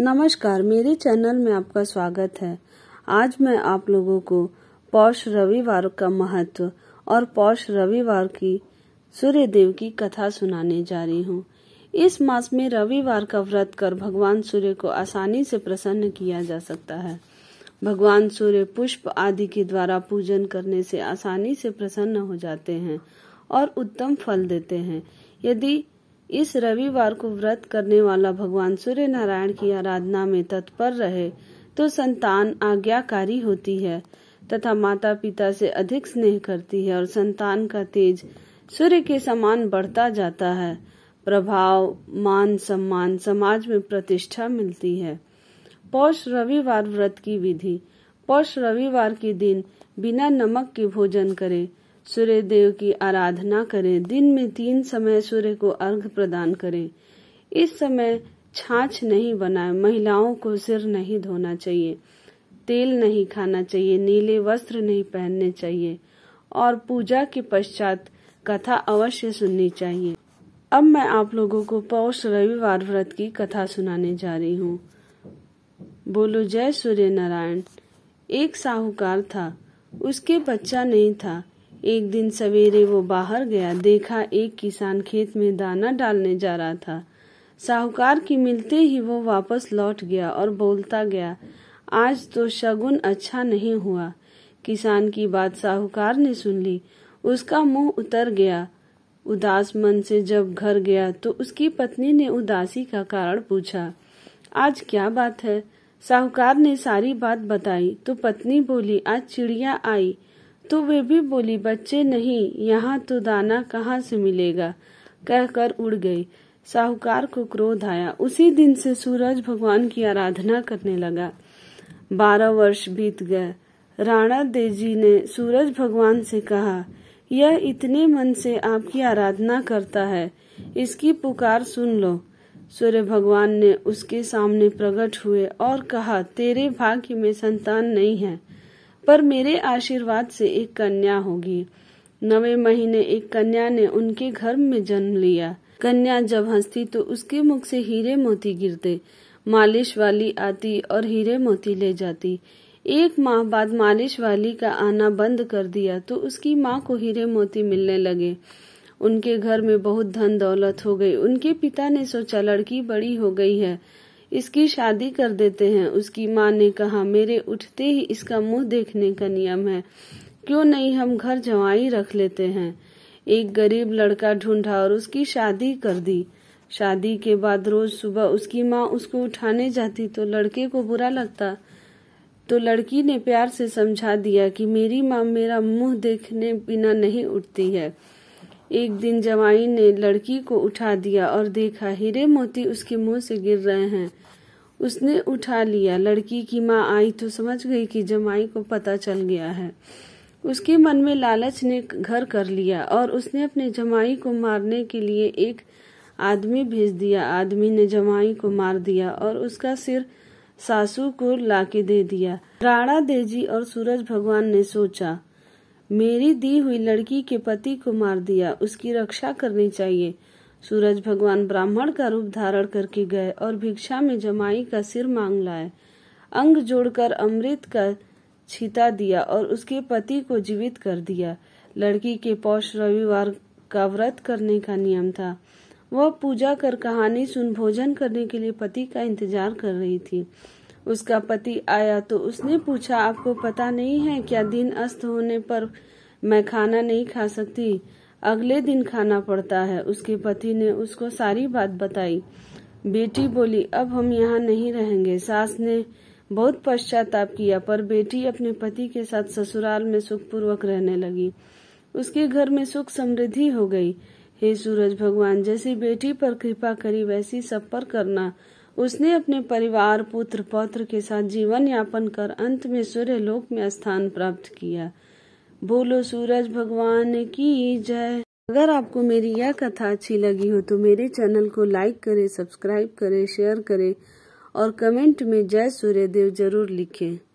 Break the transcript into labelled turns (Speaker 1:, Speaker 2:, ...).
Speaker 1: नमस्कार मेरे चैनल में आपका स्वागत है आज मैं आप लोगों को पौष रविवार का महत्व और पौष रविवार की सूर्य देव की कथा सुनाने जा रही हूँ इस मास में रविवार का व्रत कर भगवान सूर्य को आसानी से प्रसन्न किया जा सकता है भगवान सूर्य पुष्प आदि के द्वारा पूजन करने से आसानी से प्रसन्न हो जाते हैं और उत्तम फल देते हैं यदि इस रविवार को व्रत करने वाला भगवान सूर्य नारायण की आराधना में तत्पर रहे तो संतान आज्ञाकारी होती है तथा माता पिता से अधिक स्नेह करती है और संतान का तेज सूर्य के समान बढ़ता जाता है प्रभाव मान सम्मान समाज में प्रतिष्ठा मिलती है पौष रविवार व्रत की विधि पौष रविवार के दिन बिना नमक के भोजन करें सूर्य देव की आराधना करें दिन में तीन समय सूर्य को अर्घ प्रदान करें इस समय छाछ नहीं बनाए महिलाओं को सिर नहीं धोना चाहिए तेल नहीं खाना चाहिए नीले वस्त्र नहीं पहनने चाहिए और पूजा के पश्चात कथा अवश्य सुननी चाहिए अब मैं आप लोगों को पौष रविवार व्रत की कथा सुनाने जा रही हूँ बोलो जय सूर्य नारायण एक साहूकार था उसके बच्चा नहीं था एक दिन सवेरे वो बाहर गया देखा एक किसान खेत में दाना डालने जा रहा था साहूकार की मिलते ही वो वापस लौट गया और बोलता गया आज तो शगुन अच्छा नहीं हुआ किसान की बात साहूकार ने सुन ली उसका मुंह उतर गया उदास मन से जब घर गया तो उसकी पत्नी ने उदासी का कारण पूछा आज क्या बात है साहूकार ने सारी बात बताई तो पत्नी बोली आज चिड़िया आई तो वे भी बोली बच्चे नहीं यहाँ तो दाना कहाँ से मिलेगा कहकर उड़ गई साहूकार को क्रोध आया उसी दिन से सूरज भगवान की आराधना करने लगा बारह वर्ष बीत गए राणा देव जी ने सूरज भगवान से कहा यह इतने मन से आपकी आराधना करता है इसकी पुकार सुन लो सूर्य भगवान ने उसके सामने प्रकट हुए और कहा तेरे भाग्य में संतान नहीं है पर मेरे आशीर्वाद से एक कन्या होगी नवे महीने एक कन्या ने उनके घर में जन्म लिया कन्या जब हंसती तो उसके मुख से हीरे मोती गिरते मालिश वाली आती और हीरे मोती ले जाती एक माह बाद मालिश वाली का आना बंद कर दिया तो उसकी माँ को हीरे मोती मिलने लगे उनके घर में बहुत धन दौलत हो गई उनके पिता ने सोचा लड़की बड़ी हो गई है इसकी शादी कर देते हैं उसकी माँ ने कहा मेरे उठते ही इसका मुंह देखने का नियम है क्यों नहीं हम घर जवाई रख लेते हैं एक गरीब लड़का ढूंढा और उसकी शादी कर दी शादी के बाद रोज सुबह उसकी माँ उसको उठाने जाती तो लड़के को बुरा लगता तो लड़की ने प्यार से समझा दिया कि मेरी माँ मेरा मुंह देखने बिना नहीं उठती है एक दिन जवाई ने लड़की को उठा दिया और देखा हीरे मोती उसके मुंह से गिर रहे हैं उसने उठा लिया लड़की की माँ आई तो समझ गई कि जमाई को पता चल गया है उसके मन में लालच ने घर कर लिया और उसने अपने जमाई को मारने के लिए एक आदमी भेज दिया आदमी ने जमाई को मार दिया और उसका सिर सासू को लाके दे दिया राणा देजी और सूरज भगवान ने सोचा मेरी दी हुई लड़की के पति को मार दिया उसकी रक्षा करनी चाहिए सूरज भगवान ब्राह्मण का रूप धारण करके गए और भिक्षा में जमाई का सिर मांग लाए अंग जोड़कर अमृत का छीता दिया और उसके पति को जीवित कर दिया लड़की के पौष रविवार का व्रत करने का नियम था वह पूजा कर कहानी सुन भोजन करने के लिए पति का इंतजार कर रही थी उसका पति आया तो उसने पूछा आपको पता नहीं है क्या दिन अस्त होने पर मैं खाना नहीं खा सकती अगले दिन खाना पड़ता है उसके पति ने उसको सारी बात बताई बेटी बोली अब हम यहाँ नहीं रहेंगे सास ने बहुत पश्चाताप किया पर बेटी अपने पति के साथ ससुराल में सुखपूर्वक रहने लगी उसके घर में सुख समृद्धि हो गई हे सूरज भगवान जैसी बेटी पर कृपा करी वैसी सब पर करना उसने अपने परिवार पुत्र पौत्र के साथ जीवन यापन कर अंत में सूर्य लोक में स्थान प्राप्त किया बोलो सूरज भगवान की जय अगर आपको मेरी यह कथा अच्छी लगी हो तो मेरे चैनल को लाइक करें सब्सक्राइब करें शेयर करें और कमेंट में जय सूर्य देव जरूर लिखें